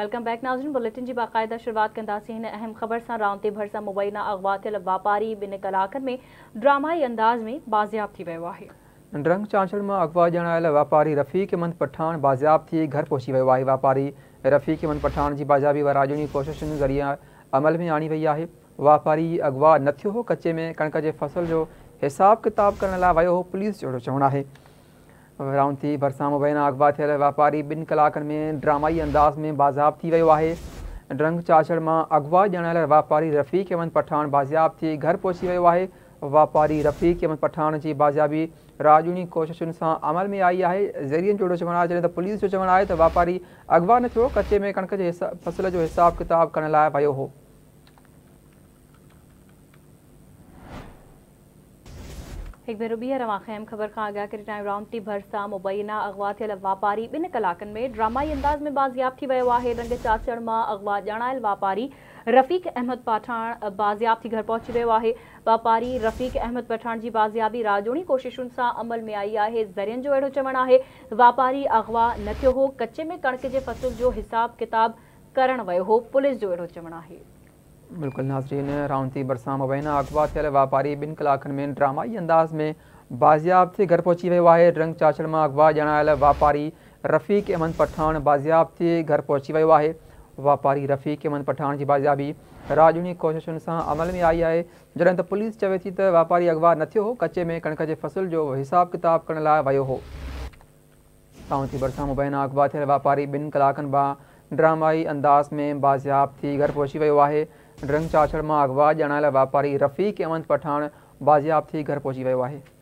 welcome back नाजन bulletin की बाकायदा शुरुआत कहसी इन अहम ख़बर से रांदे भर सां मुबैना अगवा थे व्यापारी बिन कलाक में ड्रामाई अंदाज़ में बाज़ियाब थी वियो आहे ड्रंग चांचड़ में अगवा जन आयल वापारी रफ़ीक अहमद पठाण बाज़ियाब थी घर पहुची वो है व्यापारी रफ़ीक अहमद पठाण जी बाज़ाबी वराजुनी कोशिश ज़रिए अमल में आनी वही है व्यापारी अगवा न थो हो कचे में कणक के फसल जो हिसाब किताब करण लाइ हो पुलिस जो चवण है राउंड थी भरिसां मुबैन अॻुवा थियल वापारी ॿिनि कलाकनि में ड्रामाई अंदाज़ में बाज़ियाबु थी वियो आहे ड्रंग चाचड़ मां अगवा ॾियण लाइ वापारी रफ़ी अहमद पठाण बाज़ियाबु थी घरु पहुची वियो आहे वापारी रफ़ी अहमद पठाण जी बाज़ियाबी राजूनी कोशिशुनि सां अमल में आई आहे ज़रियनि जो चवणु आहे जॾहिं त पुलिस जो चवणु आहे त वापारी अगवा न थियो कचे में कणिक जे हिसा फसल जो हिसाबु किताबु करण लाइ वियो हो एक भेरो बीहर मां ख़ैम ख़बर का आगा कर टाइम राउंड टी भर मुबैना अगवा थियल वापारी बिन कलाक में ड्रामाई अंदाज़ में बाज़ियाब थी वियो आहे रंग चाचड़ में अगवा जणायल वापारी रफ़ीक अहमद पठान बाज़ियाब थी घर पहुंची रो है वापारी रफ़ीक अहमद पठान की बाज़ियाबी राजोणी कोशिशों से अमल में आई है जरियन जो अड़ो चवण है वापारी अगवा न थो हो कच्चे में कणक के फसल जो हिसाब किताब करण वो हो पुलिस जो अड़ो चवण है बिल्कुल नाजरीन राउंती बरसा मुबैना अखबात थियल व्यापारी बिन कलाखन में ड्रामाई अंदाज में बाजियाब से घर पहुंची वो है रंग चाचड़ में अखबार जणायल वापारी रफ़ीक अहमद पठान बाजियाब से घर पहुंची वियो है वापारी रफ़ीक अहमद पठान की बाजियाबी राजूनी कोशिशुनि सां अमल में आई है जड॒हिं त पुलिस चवे थी त वापारी अगवा न थियो हो कचे में कणिक के फसल जो हिसाब किताब करण लाइ वियो हो साउंती बरसा मुबैना अगवा थियल वापारी ॿिनि कलाकनि मां ड्रामाई अंदाज़ में बाजियाब थी घर पहुची वियो है ड्रिंक चाछड़ मां अगवा ॼाणायल वापारी रफ़ीक अहमत पठाण बाज़ियाब थी घर पहुची वियो आहे